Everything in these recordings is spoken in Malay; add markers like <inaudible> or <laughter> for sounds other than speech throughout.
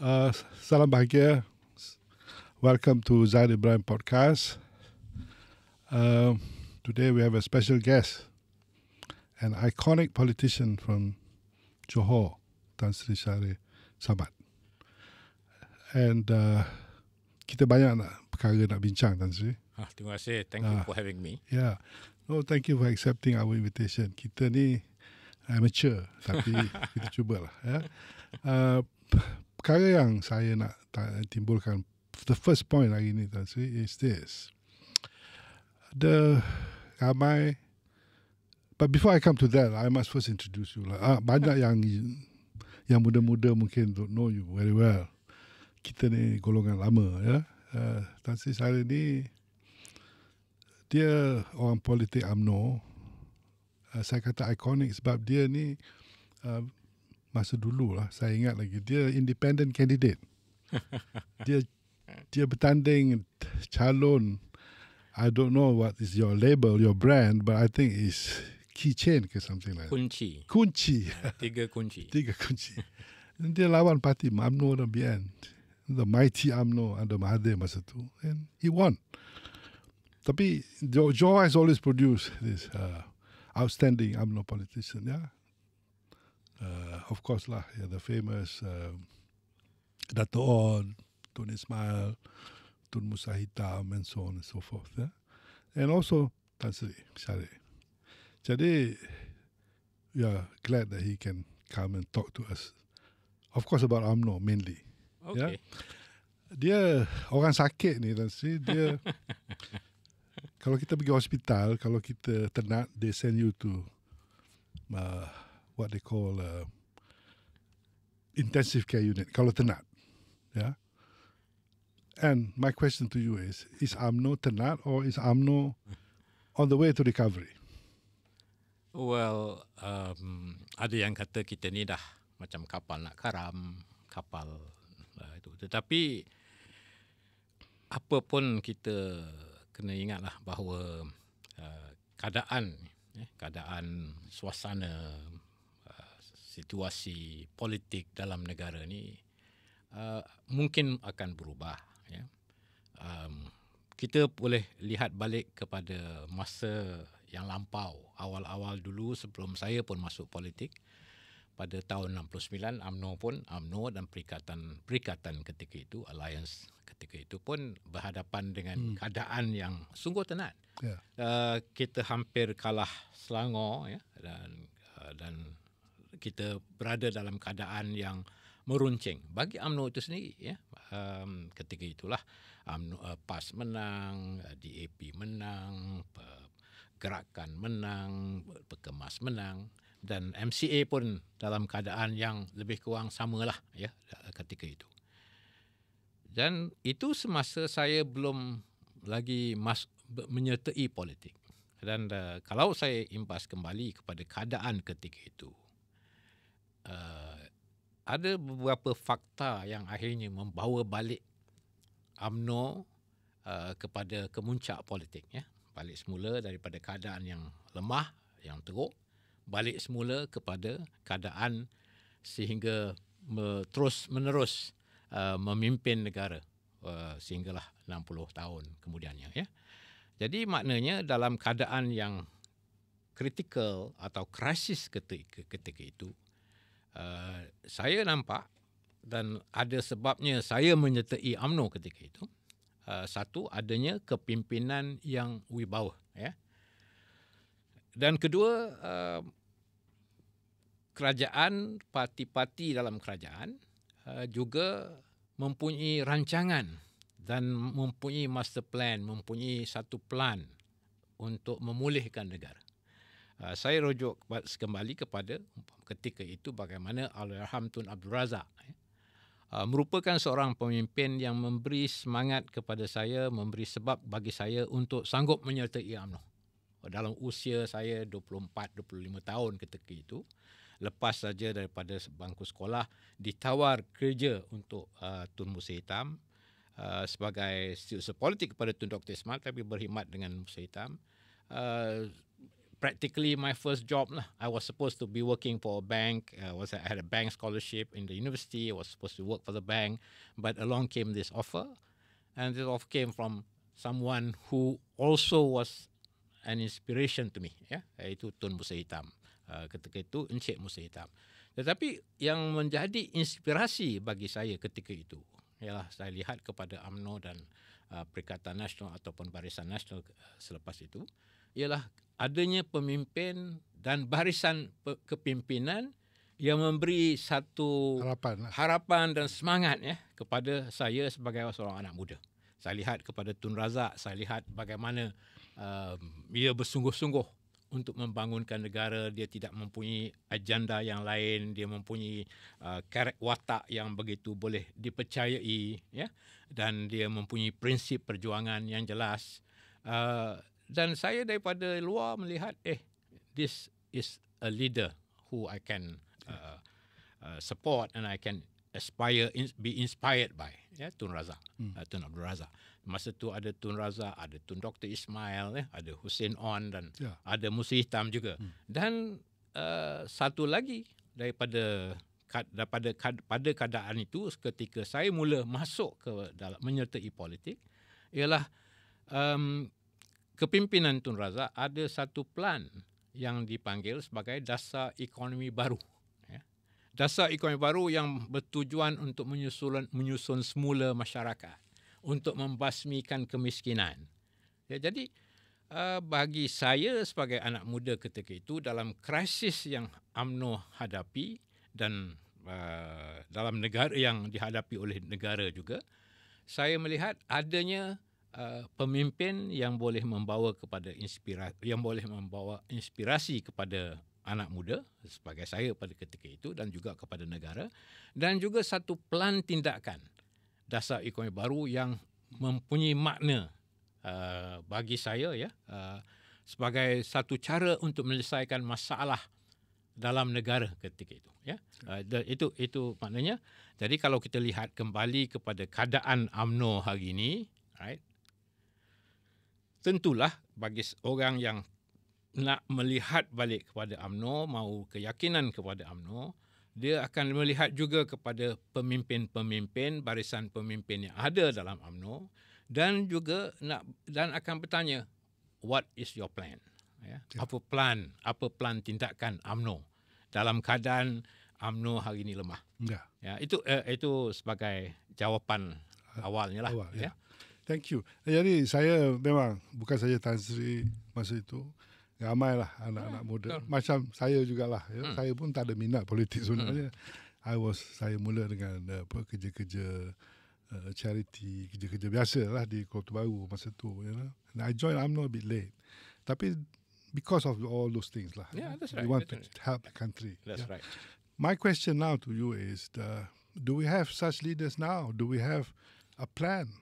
Uh, salam bahagia. Welcome to Zaid Ibrahim Podcast. Uh, today we have a special guest, an iconic politician from Johor, Tan Sri Syari Sabat. And uh, kita banyak nak perkara nak bincang, Tan Sri. Ah, terima kasih. Thank you uh, for having me. Yeah. oh thank you for accepting our invitation. Kita ni amateur, tapi <laughs> kita cubalah. Yeah. Uh, perkara yang saya nak timbulkan the first point hari ni tak is this the ramai but before I come to that I must first introduce you lah ah, banyak hmm. yang yang muda-muda mungkin don't know you very well kita ni golongan lama ya uh, eh, tak sih hari ni dia orang politik amno uh, eh, saya kata ikonik sebab dia ni uh, masa dulu lah saya ingat lagi dia independent candidate <laughs> dia dia bertanding calon I don't know what is your label your brand but I think is keychain ke something like kunci kunci <laughs> tiga kunci tiga kunci dan <laughs> dia lawan parti Amno dan BN the mighty Amno and the Mahathir masa tu and he won tapi Joe has always produced this uh, outstanding Amno politician yeah uh, of course, lah, yeah, the famous uh, Dato' On, Tun Ismail, Tun Musa Hitam, and so on and so forth. Yeah? And also, Tan Sri Sari. Jadi, we are glad that he can come and talk to us. Of course, about UMNO mainly. Okay. Yeah? Dia orang sakit ni, Tan Sri. Dia, <laughs> kalau kita pergi hospital, kalau kita tenat, they send you to... Uh, what they call a uh, intensive care unit, kalau tenat. Yeah. And my question to you is: Is Amno tenat or is Amno on the way to recovery? Well, um, ada yang kata kita ni dah macam kapal nak karam, kapal uh, itu. Tetapi apa pun kita kena ingatlah bahawa uh, keadaan, eh, keadaan suasana situasi politik dalam negara ini uh, mungkin akan berubah. Ya. Um, kita boleh lihat balik kepada masa yang lampau awal-awal dulu sebelum saya pun masuk politik pada tahun 69 AMNO pun AMNO dan perikatan perikatan ketika itu alliance ketika itu pun berhadapan dengan hmm. keadaan yang sungguh tenat. Yeah. Uh, kita hampir kalah Selangor ya dan uh, dan kita berada dalam keadaan yang meruncing bagi UMNO itu sendiri ya um, ketika itulah UMNO uh, PAS menang uh, DAP menang gerakan menang perkemas menang dan MCA pun dalam keadaan yang lebih kurang samalah ya uh, ketika itu dan itu semasa saya belum lagi mas, menyertai politik dan uh, kalau saya impas kembali kepada keadaan ketika itu Eh, ada beberapa fakta yang akhirnya membawa balik Amno uh, eh, kepada kemuncak politik ya balik semula daripada keadaan yang lemah yang teruk balik semula kepada keadaan sehingga me- terus menerus uh, memimpin negara uh, sehinggalah 60 tahun kemudiannya ya jadi maknanya dalam keadaan yang kritikal atau krisis ketika, ketika itu saya nampak dan ada sebabnya saya menyertai AMNO ketika itu uh, satu adanya kepimpinan yang wibawa ya dan kedua uh, kerajaan parti-parti dalam kerajaan uh, juga mempunyai rancangan dan mempunyai master plan mempunyai satu plan untuk memulihkan negara Ah, saya rujuk kembali kepada ketika itu bagaimana Al-Rahman Tun Abdul Razak ya. ah, merupakan seorang pemimpin yang memberi semangat kepada saya, memberi sebab bagi saya untuk sanggup menyertai UMNO. Dalam usia saya 24-25 tahun ketika itu, lepas saja daripada bangku sekolah, ditawar kerja untuk uh, Tun Musa Hitam uh, sebagai setiausaha politik kepada Tun Dr. Ismail tapi berkhidmat dengan Musa Hitam. Uh, practically my first job. Lah. I was supposed to be working for a bank. Uh, was, I had a bank scholarship in the university. I was supposed to work for the bank. But along came this offer. And this offer came from someone who also was an inspiration to me. Yeah? Iaitu Tun Musa Hitam. Uh, ketika itu Encik Musa Hitam. Tetapi yang menjadi inspirasi bagi saya ketika itu ialah saya lihat kepada UMNO dan uh, Perikatan Nasional ataupun Barisan Nasional uh, selepas itu ialah adanya pemimpin dan barisan kepimpinan yang memberi satu harapan, lah. harapan dan semangat ya kepada saya sebagai seorang anak muda. Saya lihat kepada Tun Razak, saya lihat bagaimana uh, ia bersungguh-sungguh untuk membangunkan negara. Dia tidak mempunyai agenda yang lain, dia mempunyai karet uh, watak yang begitu boleh dipercayai, ya, dan dia mempunyai prinsip perjuangan yang jelas. Uh, dan saya daripada luar melihat eh this is a leader who I can ya. uh, uh, support and I can aspire in, be inspired by ya yeah, Tun Razak hmm. uh, Tun Abdul Razak masa tu ada Tun Razak ada Tun Dr Ismail ya ada Hussein On dan yeah. ada Musi Hitam juga hmm. dan uh, satu lagi daripada daripada pada keadaan itu ketika saya mula masuk ke dalam menyertai politik ialah um, kepimpinan Tun Razak ada satu plan yang dipanggil sebagai dasar ekonomi baru. Ya. Dasar ekonomi baru yang bertujuan untuk menyusun, menyusun semula masyarakat untuk membasmikan kemiskinan. Ya, jadi uh, bagi saya sebagai anak muda ketika itu dalam krisis yang AMNO hadapi dan uh, dalam negara yang dihadapi oleh negara juga, saya melihat adanya uh, pemimpin yang boleh membawa kepada inspirasi yang boleh membawa inspirasi kepada anak muda sebagai saya pada ketika itu dan juga kepada negara dan juga satu pelan tindakan dasar ekonomi baru yang mempunyai makna uh, bagi saya ya uh, sebagai satu cara untuk menyelesaikan masalah dalam negara ketika itu ya uh, itu itu maknanya jadi kalau kita lihat kembali kepada keadaan AMNO hari ini right tentulah bagi orang yang nak melihat balik kepada Amno, mau keyakinan kepada Amno, dia akan melihat juga kepada pemimpin-pemimpin, barisan pemimpin yang ada dalam Amno dan juga nak dan akan bertanya what is your plan ya, ya. apa plan apa plan tindakan amno dalam keadaan amno hari ini lemah ya, ya itu eh, itu sebagai jawapan ah, awalnya lah Awal, ya. ya Thank you. Eh, jadi saya memang bukan saja Tan Sri masa itu ya, ramai lah anak-anak hmm. muda. Macam saya juga lah. Ya. Hmm. Saya pun tak ada minat politik sebenarnya. Hmm. I was saya mula dengan apa kerja-kerja uh, charity, kerja-kerja biasa lah di Kota Baru masa itu. You know? And I joined UMNO a bit late. Tapi because of all those things lah. Yeah, that's right. We want that's to right. help the country. That's yeah. right. My question now to you is, the, uh, do we have such leaders now? Do we have a plan?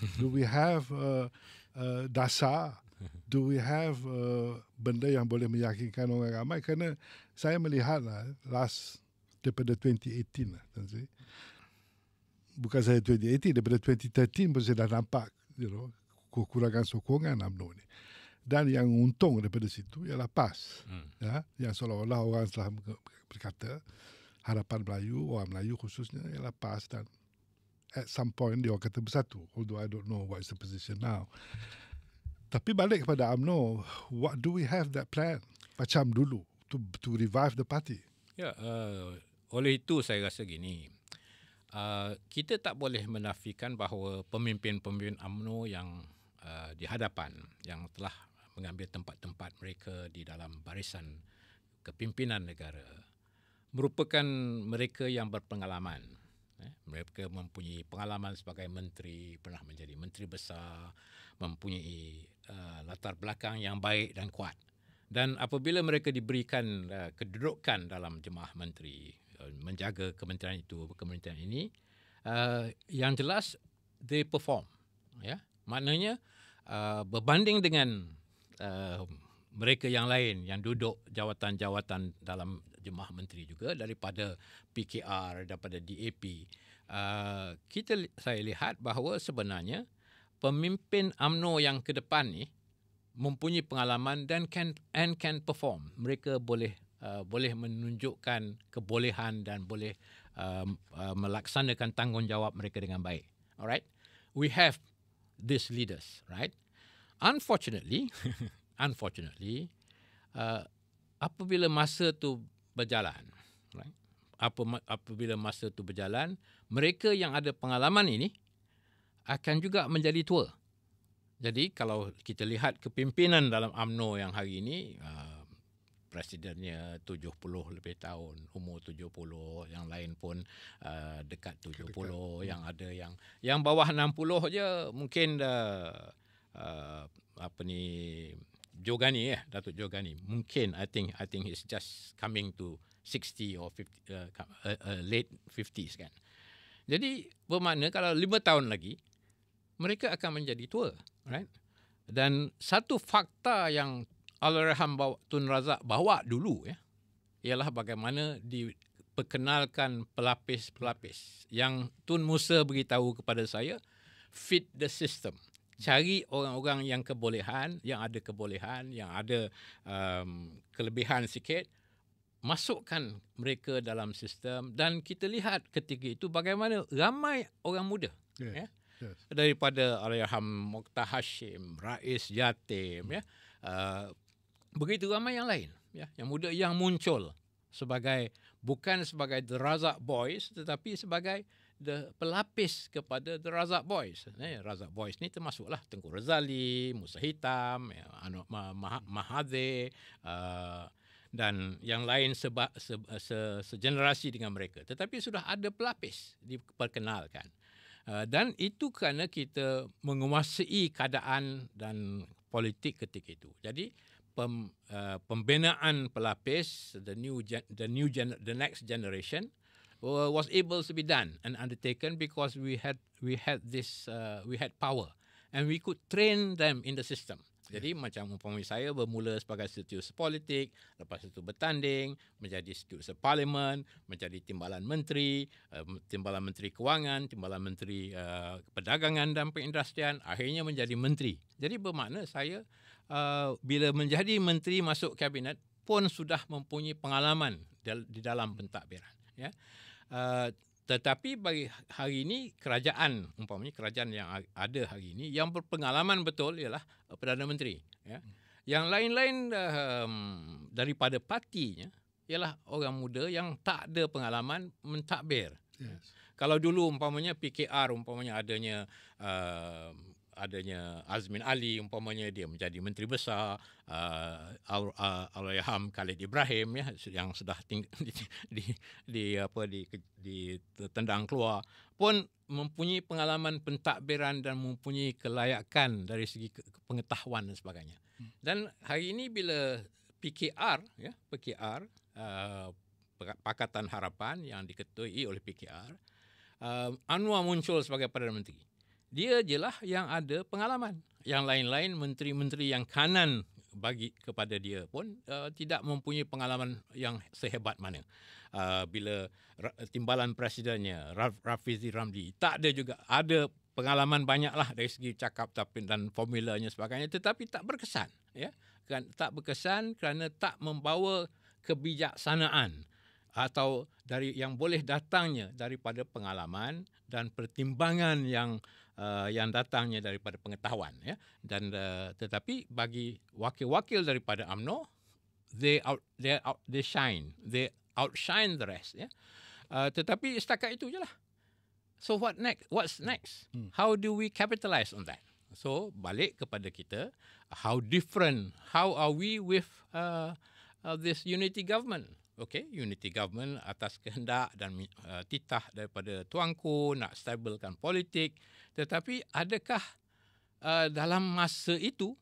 <laughs> Do we have uh, uh, dasar? <laughs> Do we have uh, benda yang boleh meyakinkan orang ramai? Kerana saya melihat lah, last daripada 2018 lah, kan, see? bukan saya 2018, daripada 2013 pun saya dah nampak you know, kekurangan sokongan UMNO lah ni. Dan yang untung daripada situ ialah PAS. Hmm. Ya? Yang seolah-olah orang telah berkata harapan Melayu, orang Melayu khususnya ialah PAS dan at some point dia kata bersatu although i don't know what is the position now tapi balik kepada amno what do we have that plan macam dulu to to revive the party ya yeah, uh, oleh itu saya rasa gini uh, kita tak boleh menafikan bahawa pemimpin-pemimpin amno yang uh, di hadapan yang telah mengambil tempat-tempat mereka di dalam barisan kepimpinan negara merupakan mereka yang berpengalaman Eh, mereka mempunyai pengalaman sebagai menteri, pernah menjadi menteri besar, mempunyai uh, latar belakang yang baik dan kuat. Dan apabila mereka diberikan uh, kedudukan dalam jemaah menteri, uh, menjaga kementerian itu, kementerian ini, uh, yang jelas they perform. Yeah? Maknanya uh, berbanding dengan uh, mereka yang lain yang duduk jawatan-jawatan dalam jemaah menteri juga daripada PKR daripada DAP uh, ah, kita saya lihat bahawa sebenarnya pemimpin AMNO yang ke depan ni mempunyai pengalaman dan can and can perform mereka boleh uh, boleh menunjukkan kebolehan dan boleh uh, uh, melaksanakan tanggungjawab mereka dengan baik alright we have these leaders right unfortunately <laughs> unfortunately uh, apabila masa tu berjalan. Apa apabila masa itu berjalan, mereka yang ada pengalaman ini akan juga menjadi tua. Jadi kalau kita lihat kepimpinan dalam AMNO yang hari ini uh, presidennya 70 lebih tahun, umur 70, yang lain pun uh, dekat 70, dekat. yang hmm. ada yang yang bawah 60 je mungkin dah uh, apa ni Jogani Ghani eh, Datuk Jogani. Mungkin I think I think he's just coming to 60 or 50 uh, uh, uh, late 50s kan. Jadi bermakna kalau 5 tahun lagi mereka akan menjadi tua, right? Dan satu fakta yang bawa Tun Razak bawa dulu ya eh, ialah bagaimana di perkenalkan pelapis-pelapis yang Tun Musa beritahu kepada saya fit the system cari orang-orang yang kebolehan, yang ada kebolehan, yang ada um, kelebihan sikit, masukkan mereka dalam sistem dan kita lihat ketika itu bagaimana ramai orang muda. Yeah. Ya? Yes. daripada Alayham Mokhtar Hashim, Rais Yatim, ya. Uh, begitu ramai yang lain, ya, yang muda yang muncul sebagai bukan sebagai the Razak Boys tetapi sebagai the pelapis kepada the Razak Boys. Eh, Razak Boys ni termasuklah Tengku Razali, Musa Hitam, ya, Anu Mah- uh, dan yang lain seba, se, se, segenerasi dengan mereka. Tetapi sudah ada pelapis diperkenalkan. Uh, dan itu kerana kita menguasai keadaan dan politik ketika itu. Jadi pem, uh, pembinaan pelapis the new gen, the new gen, the next generation Uh, was able to be done and undertaken because we had we had this uh, we had power and we could train them in the system. Jadi macam umpama saya bermula sebagai setiausaha politik, lepas itu bertanding, menjadi setiausaha parlimen, menjadi timbalan menteri, um, timbalan menteri kewangan, timbalan menteri uh, perdagangan dan perindustrian, akhirnya menjadi menteri. Jadi bermakna saya uh, bila menjadi menteri masuk kabinet pun sudah mempunyai pengalaman di dalam pentadbiran. Ya. Yeah. Eh, tetapi bagi hari ini kerajaan umpamanya kerajaan yang ada hari ini yang berpengalaman betul ialah eh, perdana menteri ya hmm. yang lain-lain um, daripada partinya ialah orang muda yang tak ada pengalaman mentadbir yes. kalau dulu umpamanya PKR umpamanya adanya eh, adanya Azmin Ali umpamanya dia menjadi menteri besar uh, al uh, al Khalid Ibrahim ya yang sudah <laughs> di, di, di apa di ditendang keluar pun mempunyai pengalaman pentadbiran dan mempunyai kelayakan dari segi pengetahuan dan sebagainya hmm. dan hari ini bila PKR ya PKR uh, Pakatan Harapan yang diketuai oleh PKR uh, Anwar muncul sebagai perdana menteri dia jelah yang ada pengalaman. Yang lain-lain menteri-menteri yang kanan bagi kepada dia pun uh, tidak mempunyai pengalaman yang sehebat mana. Uh, bila timbalan presidennya Rafizi Ramli tak ada juga ada pengalaman banyaklah dari segi cakap tapi dan formulanya sebagainya tetapi tak berkesan ya kan tak berkesan kerana tak membawa kebijaksanaan atau dari yang boleh datangnya daripada pengalaman dan pertimbangan yang uh, yang datangnya daripada pengetahuan ya dan uh, tetapi bagi wakil-wakil daripada AMNO, they out they out they shine they outshine the rest ya uh, tetapi setakat itu jelah so what next what's next hmm. how do we capitalize on that so balik kepada kita how different how are we with uh, uh, this unity government okay, unity government atas kehendak dan uh, titah daripada tuanku nak stabilkan politik. Tetapi adakah uh, dalam masa itu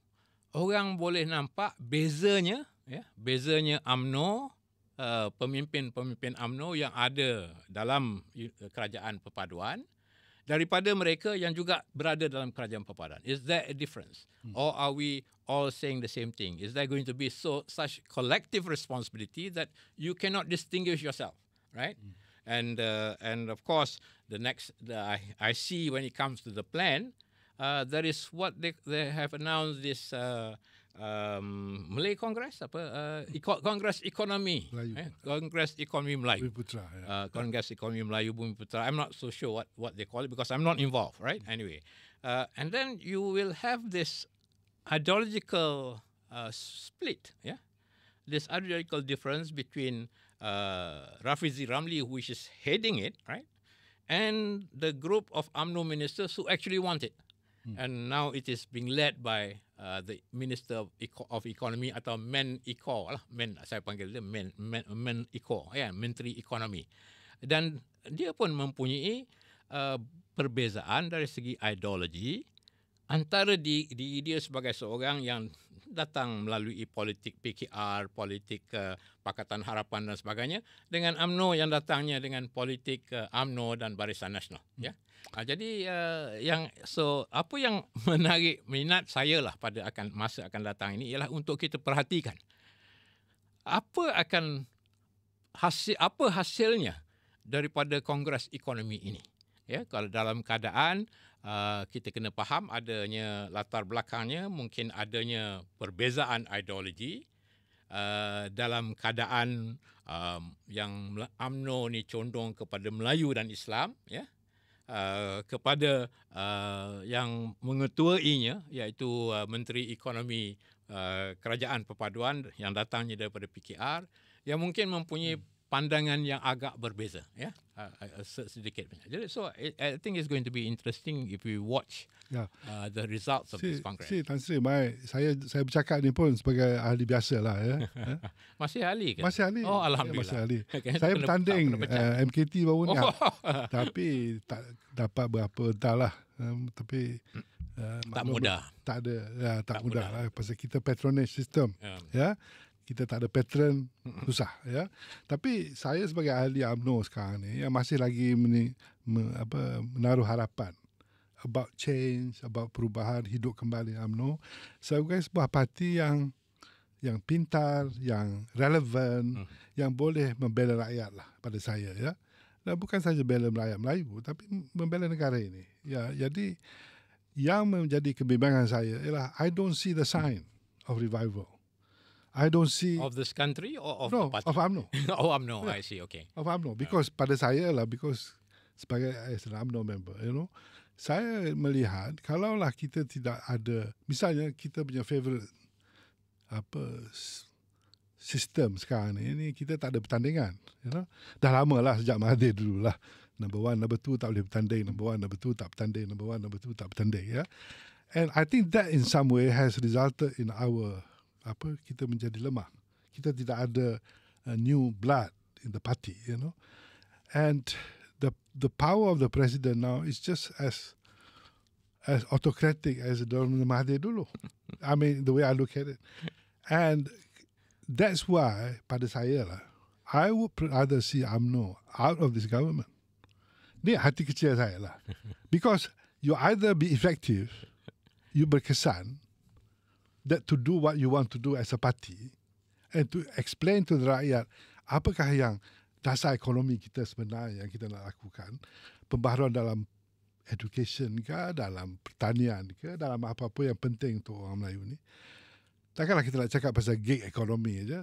orang boleh nampak bezanya, ya, bezanya AMNO, uh, pemimpin-pemimpin AMNO yang ada dalam uh, kerajaan perpaduan daripada mereka yang juga berada dalam kerajaan paparan is there a difference hmm. or are we all saying the same thing is there going to be so such collective responsibility that you cannot distinguish yourself right hmm. and uh, and of course the next the, i i see when it comes to the plan uh, that is what they they have announced this uh, um, Malay Congress apa uh, Congress Ekonomi Melayu. eh? Congress Ekonomi Melayu Putra, yeah. uh, Congress Ekonomi Melayu Bumi Putra I'm not so sure what what they call it because I'm not involved right anyway uh, and then you will have this ideological uh, split yeah this ideological difference between uh, Rafizi Ramli which is heading it right and the group of AMNO ministers who actually want it hmm. and now it is being led by uh, the Minister of, Eco- of Economy atau Men Eco lah, Men saya panggil dia Men Men, Men Eco, ya yeah, Menteri Ekonomi. Dan dia pun mempunyai uh, perbezaan dari segi ideologi antara di, di dia sebagai seorang yang datang melalui politik PKR, politik uh, Pakatan Harapan dan sebagainya dengan AMNO yang datangnya dengan politik uh, eh, AMNO dan Barisan Nasional hmm. ya. Uh, jadi uh, yang so apa yang <laughs> menarik minat saya lah pada akan masa akan datang ini ialah untuk kita perhatikan apa akan hasil apa hasilnya daripada kongres ekonomi ini ya kalau dalam keadaan uh, kita kena faham adanya latar belakangnya mungkin adanya perbezaan ideologi uh, dalam keadaan um, yang AMNO ni condong kepada Melayu dan Islam ya yeah? uh, kepada uh, yang mengetuainya iaitu uh, menteri ekonomi uh, kerajaan perpaduan yang datangnya daripada PKR yang mungkin mempunyai hmm pandangan yang agak berbeza ya yeah? uh, uh, uh sedikit banyak jadi so I, I think it's going to be interesting if we watch yeah. uh, the results of si, this congress. Si Tan Sri, my, saya saya bercakap ni pun sebagai ahli biasa lah ya. <laughs> ya. masih ahli ke? Masih ahli. Oh alhamdulillah. Masih ahli. <laughs> Okay. Saya bertanding uh, eh, MKT baru ni. Oh. <laughs> tapi tak dapat berapa dah Um, tapi uh, tak mudah. Tak ada ya, tak, tak mudah, mudah lah pasal kita patronage system. Ya. Yeah kita tak ada pattern susah ya tapi saya sebagai ahli Abno sekarang ni yang masih lagi meni, me, apa menaruh harapan about change about perubahan hidup kembali Abno. UMNO sebagai sebuah parti yang yang pintar yang relevan hmm. yang boleh membela rakyat lah pada saya ya dan bukan saja bela rakyat Melayu tapi membela negara ini ya jadi yang menjadi kebimbangan saya ialah I don't see the sign of revival I don't see of this country or of no party? of AMNO. <laughs> oh AMNO, yeah. I see. Okay. Of AMNO because uh. pada saya lah because sebagai as an UMNO member, you know, saya melihat kalaulah kita tidak ada misalnya kita punya favourite apa sistem sekarang ni, ni kita tak ada pertandingan you know? dah lama lah sejak Mahathir dulu lah number one number two tak boleh bertanding number one number two tak bertanding number one number two tak bertanding yeah? and I think that in some way has resulted in our apa kita menjadi lemah kita tidak ada uh, new blood in the party you know and the the power of the president now is just as as autocratic as Donald Mahathir dulu i mean the way i look at it and that's why pada saya lah i would rather see amno out of this government ni hati kecil saya lah because you either be effective you berkesan that to do what you want to do as a party and to explain to the rakyat apakah yang dasar ekonomi kita sebenarnya yang kita nak lakukan pembaharuan dalam education ke dalam pertanian ke dalam apa-apa yang penting untuk orang Melayu ni takkanlah kita nak cakap pasal gig economy aja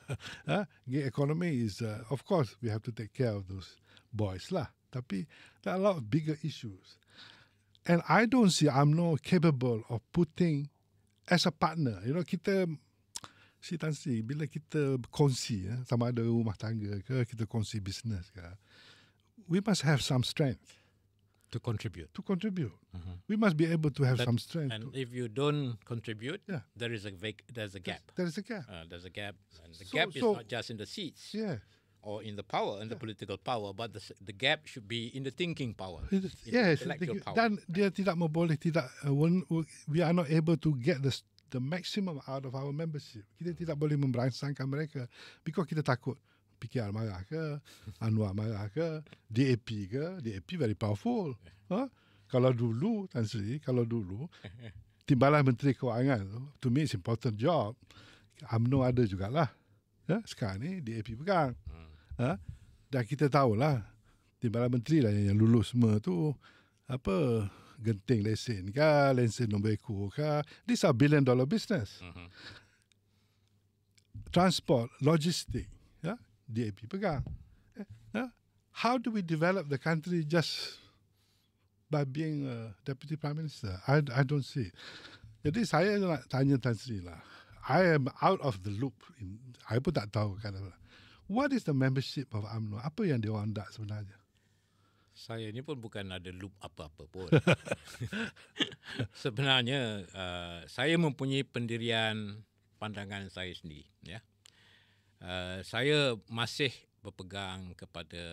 <laughs> ha? gig economy is uh, of course we have to take care of those boys lah tapi there are a lot of bigger issues and I don't see I'm not capable of putting as a partner you know kita si tansi bila kita kongsi ya sama ada rumah tangga ke kita kongsi bisnes ke we must have some strength to contribute to contribute uh-huh. we must be able to have That, some strength and to, if you don't contribute yeah. there is a there's a gap there's, there's a gap uh, there's a gap and the so, gap so, is not just in the seats yeah or in the power, in yeah. the political power, but the the gap should be in the thinking power. In yes, dan dia tidak boleh tidak uh, we are not able to get the the maximum out of our membership. Kita tidak boleh memberangsangkan mereka, because kita takut PKR marah ke, <laughs> Anwar marah ke, DAP ke, DAP very powerful. Huh? Kalau dulu Tan Sri, kalau dulu <laughs> timbalan menteri kewangan to me it's important job. UMNO ada jugalah. Ya, sekarang ni DAP pegang. Hmm. Ah, ha? dan kita tahulah timbalan menteri lah yang, lulus semua tu apa genting lesen ke, lesen nombor ekor ke. These are billion dollar business. Uh-huh. Transport, logistik, ya, DAP pegang. Ya? How do we develop the country just by being a deputy prime minister? I, I don't see. It Jadi saya nak tanya Tan Sri lah. I am out of the loop. In, I pun tak tahu kan. Lah. What is the membership of UMNO? Apa yang dia nak sebenarnya? Saya ini pun bukan ada loop apa-apa pun. <laughs> sebenarnya uh, saya mempunyai pendirian pandangan saya sendiri, ya. Uh, saya masih berpegang kepada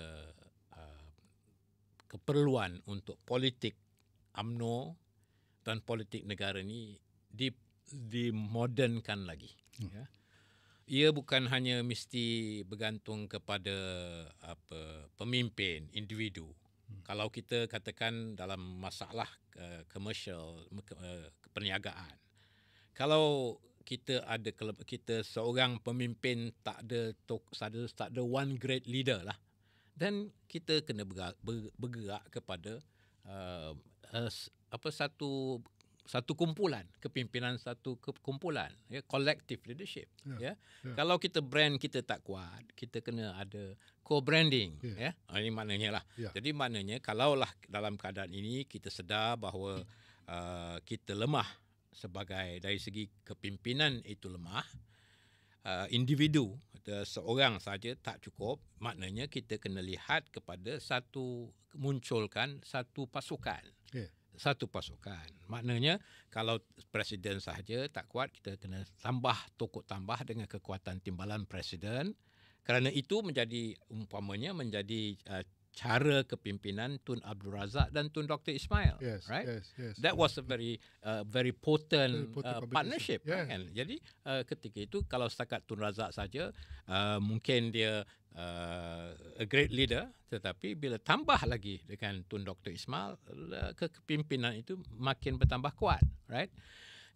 uh, keperluan untuk politik UMNO dan politik negara ini di dimodernkan lagi, hmm. Ya ia bukan hanya mesti bergantung kepada apa pemimpin individu hmm. kalau kita katakan dalam masalah eh, komersial uh, ke, uh, perniagaan kalau kita ada kita seorang pemimpin tak ada tak ada, tak ada one great leader lah then kita kena bergerak, bergerak kepada uh, uh, apa satu satu kumpulan kepimpinan satu kumpulan ya collective leadership yeah, ya yeah. Ya. kalau kita brand kita tak kuat kita kena ada co-branding yeah. ya, ya. Ha, ini maknanya lah yeah. jadi maknanya kalaulah dalam keadaan ini kita sedar bahawa uh, kita lemah sebagai dari segi kepimpinan itu lemah uh, individu seorang saja tak cukup maknanya kita kena lihat kepada satu munculkan satu pasukan yeah satu pasukan. Maknanya kalau presiden sahaja tak kuat, kita kena tambah tokoh tambah dengan kekuatan timbalan presiden. Kerana itu menjadi umpamanya menjadi uh, cara kepimpinan Tun Abdul Razak dan Tun Dr Ismail yes, right yes yes that was a very uh, very potent, very potent uh, partnership yeah. kan jadi uh, ketika itu kalau setakat Tun Razak saja uh, mungkin dia uh, a great leader tetapi bila tambah lagi dengan Tun Dr Ismail uh, kepimpinan itu makin bertambah kuat right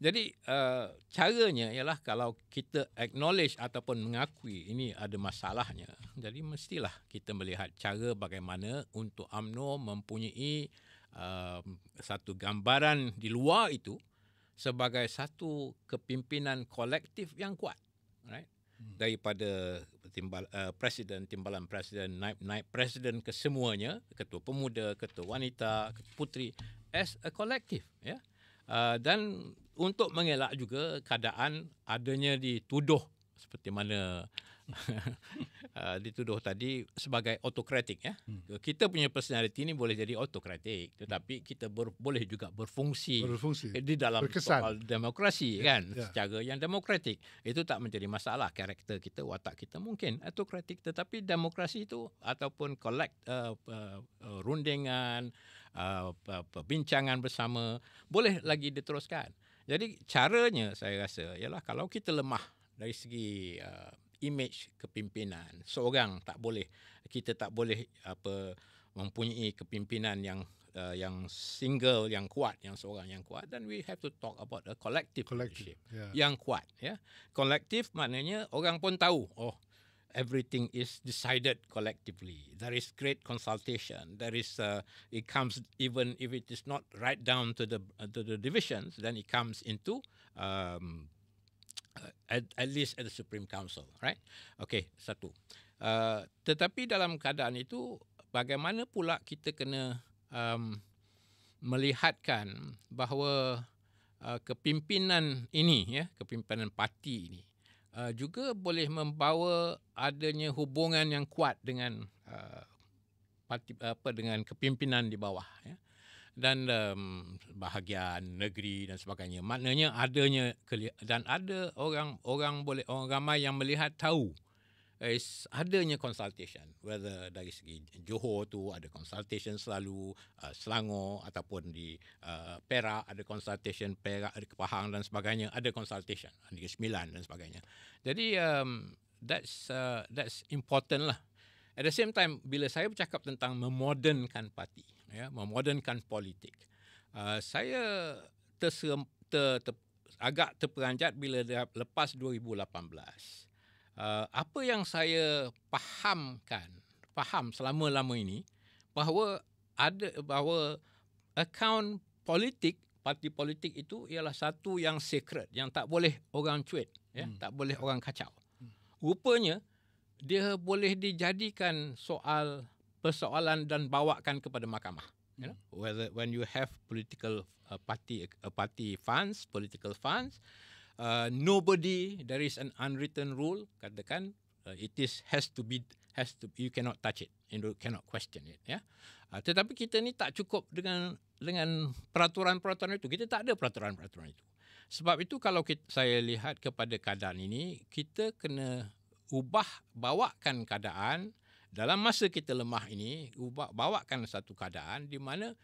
jadi uh, caranya ialah kalau kita acknowledge ataupun mengakui ini ada masalahnya. Jadi mestilah kita melihat cara bagaimana untuk AMNO mempunyai uh, satu gambaran di luar itu sebagai satu kepimpinan kolektif yang kuat. Right? Hmm. daripada timbal uh, presiden timbalan presiden naib naib presiden kesemuanya ketua pemuda ketua wanita ketua putri as a collective ya yeah? uh, dan untuk mengelak juga keadaan adanya dituduh seperti mana <laughs> uh, dituduh tadi sebagai autokratik ya. Hmm. Kita punya personaliti ini boleh jadi autokratik tetapi kita ber, boleh juga berfungsi, berfungsi. di dalam soal demokrasi yeah. kan yeah. secara yang demokratik. Itu tak menjadi masalah karakter kita, watak kita mungkin autokratik tetapi demokrasi itu ataupun collect uh, uh, rundingan uh, perbincangan bersama boleh lagi diteruskan. Jadi caranya saya rasa ialah kalau kita lemah dari segi uh, image kepimpinan, seorang tak boleh kita tak boleh apa mempunyai kepimpinan yang uh, yang single yang kuat, yang seorang yang kuat dan we have to talk about the collective, collective yeah. yang kuat ya. Yeah. Collective maknanya orang pun tahu oh everything is decided collectively. There is great consultation. There is uh, it comes even if it is not right down to the uh, to the divisions, then it comes into um, uh, at at least at the Supreme Council, right? Okay, satu. Uh, tetapi dalam keadaan itu, bagaimana pula kita kena um, melihatkan bahawa uh, kepimpinan ini, ya, kepimpinan parti ini, uh, juga boleh membawa adanya hubungan yang kuat dengan uh, parti, apa dengan kepimpinan di bawah ya dan um, bahagian negeri dan sebagainya maknanya adanya dan ada orang orang boleh orang ramai yang melihat tahu is adanya consultation whether dari segi Johor tu ada consultation selalu uh, Selangor ataupun di uh, Perak ada consultation Perak ada Kepahang dan sebagainya ada consultation Negeri Sembilan dan sebagainya jadi um, that's uh, that's important lah at the same time bila saya bercakap tentang memodernkan parti ya memodernkan politik uh, saya terserem, ter, ter, agak terperanjat bila lepas 2018 Uh, apa yang saya fahamkan, faham selama-lama ini, bahawa ada bahawa akaun politik parti politik itu ialah satu yang secret yang tak boleh orang cuit ya hmm. tak boleh orang kacau hmm. rupanya dia boleh dijadikan soal persoalan dan bawakan kepada mahkamah you ya. know hmm. whether when you have political uh, party uh, party funds political funds uh, nobody there is an unwritten rule katakan uh, it is has to be has to you cannot touch it and you cannot question it yeah? uh, tetapi kita ni tak cukup dengan dengan peraturan-peraturan itu kita tak ada peraturan-peraturan itu sebab itu kalau kita, saya lihat kepada keadaan ini kita kena ubah bawakan keadaan dalam masa kita lemah ini ubah bawakan satu keadaan di mana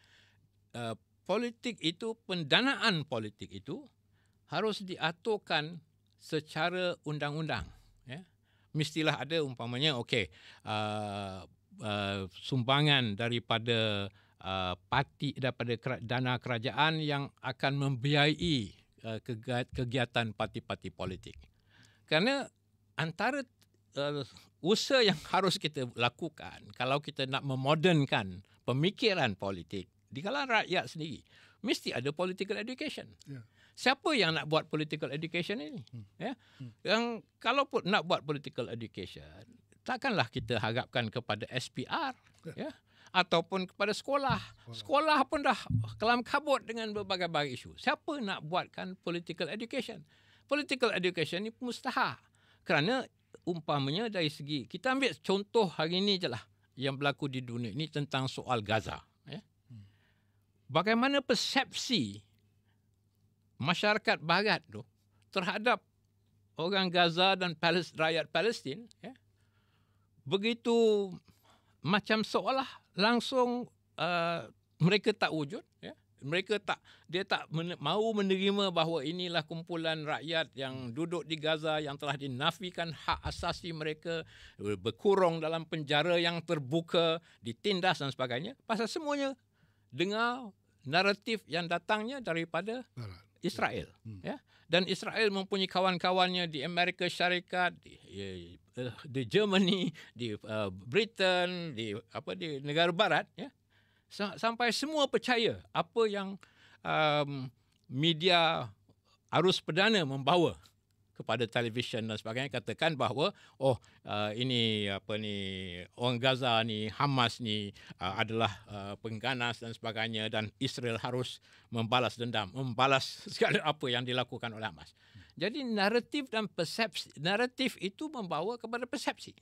uh, politik itu pendanaan politik itu harus diaturkan secara undang-undang. Ya. Mestilah ada umpamanya, okey, uh, uh, sumbangan daripada uh, parti daripada dana kerajaan yang akan membiayai uh, kegiatan parti-parti politik. Kerana antara uh, usaha yang harus kita lakukan kalau kita nak memodernkan pemikiran politik di kalangan rakyat sendiri, mesti ada political education. Yeah siapa yang nak buat political education ini hmm. ya hmm. yang kalau pun nak buat political education takkanlah kita harapkan kepada SPR ya. ya ataupun kepada sekolah. Sekolah pun dah kelam kabut dengan berbagai-bagai isu. Siapa nak buatkan political education? Political education ini mustahil Kerana umpamanya dari segi kita ambil contoh hari ini je lah yang berlaku di dunia ini tentang soal Gaza, ya. Hmm. Bagaimana persepsi masyarakat barat tu terhadap orang Gaza dan Palis, rakyat Palestin ya, begitu macam seolah langsung uh, mereka tak wujud ya. mereka tak dia tak men- mau menerima bahawa inilah kumpulan rakyat yang duduk di Gaza yang telah dinafikan hak asasi mereka berkurung dalam penjara yang terbuka ditindas dan sebagainya pasal semuanya dengar naratif yang datangnya daripada barat Israel hmm. ya dan Israel mempunyai kawan-kawannya di Amerika Syarikat di di eh, Germany di uh, Britain di apa di negara barat ya sampai semua percaya apa yang um, media arus perdana membawa kepada televisyen dan sebagainya katakan bahawa oh uh, ini apa ni orang Gaza ni Hamas ni uh, adalah uh, pengganas dan sebagainya dan Israel harus membalas dendam membalas <laughs> segala apa yang dilakukan oleh Hamas. Jadi naratif dan persepsi naratif itu membawa kepada persepsi.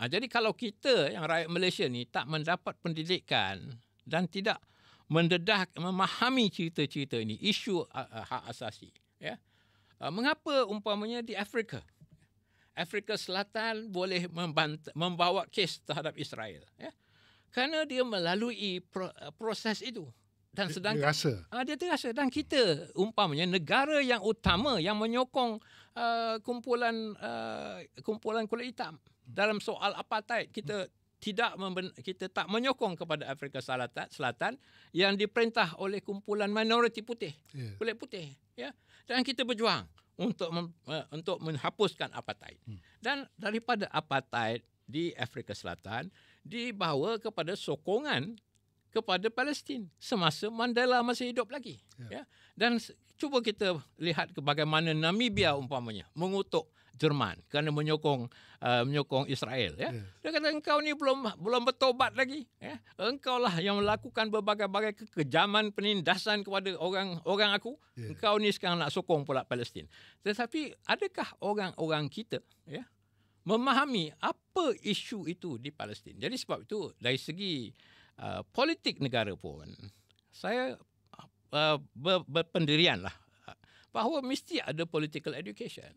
Uh, jadi kalau kita yang rakyat Malaysia ni tak mendapat pendidikan dan tidak mendedah memahami cerita-cerita ini isu uh, uh hak asasi ya yeah? Ah, mengapa umpamanya di Afrika Afrika Selatan boleh membawa kes terhadap Israel ya kerana dia melalui ah, proses itu dan sedangkan dia terasa. Uh, dia terasa dan kita umpamanya negara yang utama yang menyokong uh, kumpulan uh, kumpulan kulit hitam dalam soal apartheid kita tidak kita tak menyokong kepada Afrika Selatan yang diperintah oleh kumpulan minoriti putih yeah. kulit putih ya dan kita berjuang untuk mem- e, untuk menghapuskan apartheid hmm. dan daripada apartheid di Afrika Selatan dibawa kepada sokongan kepada Palestin semasa Mandela masih hidup lagi yeah. ya dan cuba kita lihat ke bagaimana Namibia umpamanya mengutuk Jerman kerana menyokong uh, menyokong Israel ya. Dia kata engkau ni belum belum bertobat lagi ya. Engkau lah yang melakukan berbagai-bagai kekejaman penindasan kepada orang-orang aku. Yes. Engkau ni sekarang nak sokong pula Palestin. Tetapi adakah orang-orang kita ya memahami apa isu itu di Palestin. Jadi sebab itu dari segi uh, politik negara pun saya uh, ber, berpendirian lah uh, bahawa mesti ada political education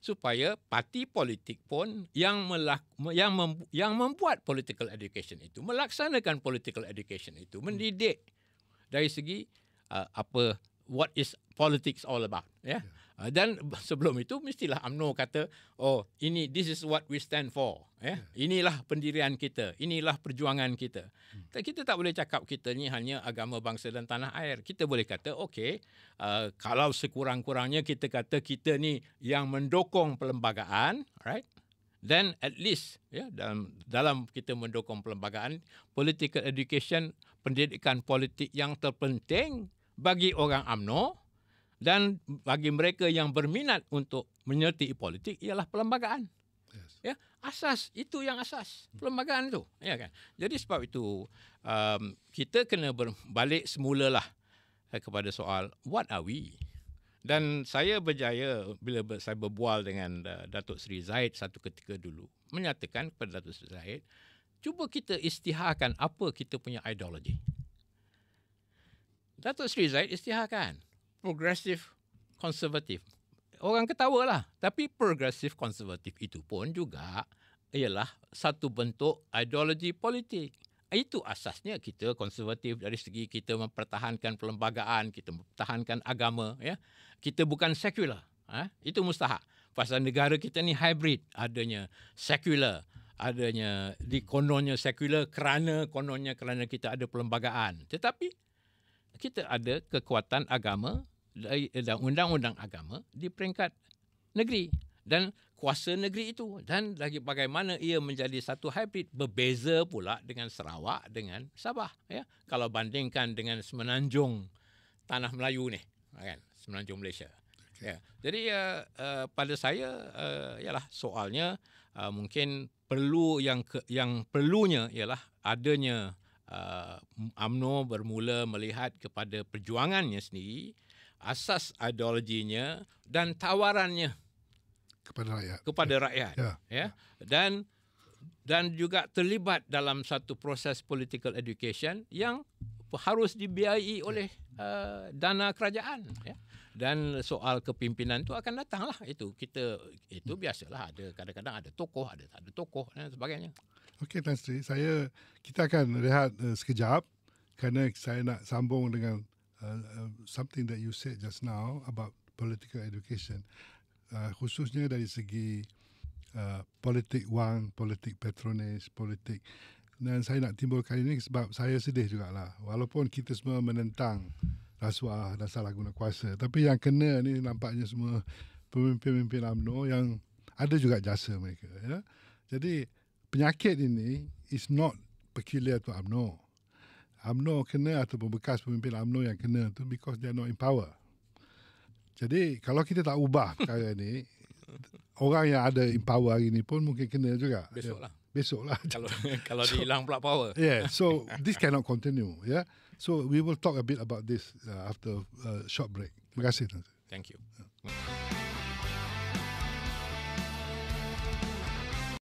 supaya parti politik pun yang melak- yang mem- yang membuat political education itu melaksanakan political education itu hmm. mendidik dari segi uh, apa what is politics all about ya yeah uh, dan sebelum itu mestilah AMNO kata oh ini this is what we stand for ya yeah? Hmm. inilah pendirian kita inilah perjuangan kita hmm. kita tak boleh cakap kita ni hanya agama bangsa dan tanah air kita boleh kata okay uh, kalau sekurang-kurangnya kita kata kita ni yang mendukung perlembagaan right then at least ya yeah, dalam dalam kita mendukung perlembagaan political education pendidikan politik yang terpenting bagi orang AMNO dan bagi mereka yang berminat untuk menyertai politik ialah perlembagaan. Ya, asas itu yang asas perlembagaan itu, ya kan? Jadi sebab itu um, kita kena berbalik semula lah eh, kepada soal what are we? Dan saya berjaya bila saya berbual dengan uh, Datuk Seri Zaid satu ketika dulu menyatakan kepada Datuk Seri Zaid, cuba kita istiharkan apa kita punya ideologi. Datuk Seri Zaid istiharkan, progressive conservative. Orang ketawa lah. Tapi progressive conservative itu pun juga ialah satu bentuk ideologi politik. Itu asasnya kita konservatif dari segi kita mempertahankan perlembagaan, kita mempertahankan agama. Ya. Kita bukan sekular. Eh? Ha? Itu mustahak. Pasal negara kita ni hybrid. Adanya sekular, adanya di kononnya sekular kerana kononnya kerana kita ada perlembagaan. Tetapi kita ada kekuatan agama eh, dan undang-undang agama di peringkat negeri dan kuasa negeri itu dan lagi bagaimana ia menjadi satu hybrid berbeza pula dengan Sarawak dengan Sabah ya kalau bandingkan dengan semenanjung tanah Melayu ni kan semenanjung Malaysia ya jadi uh, uh, pada saya uh, ialah soalnya uh, mungkin perlu yang ke, yang perlunya ialah adanya Amno uh, bermula melihat kepada perjuangannya sendiri, asas ideologinya dan tawarannya kepada rakyat. Kepada ya. rakyat. Ya. ya. Dan dan juga terlibat dalam satu proses political education yang harus dibiayai oleh uh, dana kerajaan ya dan soal kepimpinan tu akan datanglah itu kita itu hmm. biasalah ada kadang-kadang ada tokoh ada tak ada tokoh dan sebagainya okey Tan Sri saya kita akan rehat uh, sekejap kerana saya nak sambung dengan uh, uh, something that you said just now about political education uh, khususnya dari segi uh, politik wang politik patronage politik dan saya nak timbulkan ini sebab saya sedih juga lah. walaupun kita semua menentang rasuah dan salah guna kuasa. Tapi yang kena ni nampaknya semua pemimpin-pemimpin UMNO yang ada juga jasa mereka. Ya? Jadi penyakit ini is not peculiar to amno. Amno kena atau bekas pemimpin amno yang kena tu because they are not in power. Jadi kalau kita tak ubah perkara ni, orang yang ada in power hari ini pun mungkin kena juga. Besok lah. Ya, besok lah. Kalau, <laughs> <laughs> kalau so, dia hilang pula power. Yeah, so this cannot continue. Yeah. So we will talk a bit about this uh, after a uh, short break. Terima kasih. Thank you. Yeah.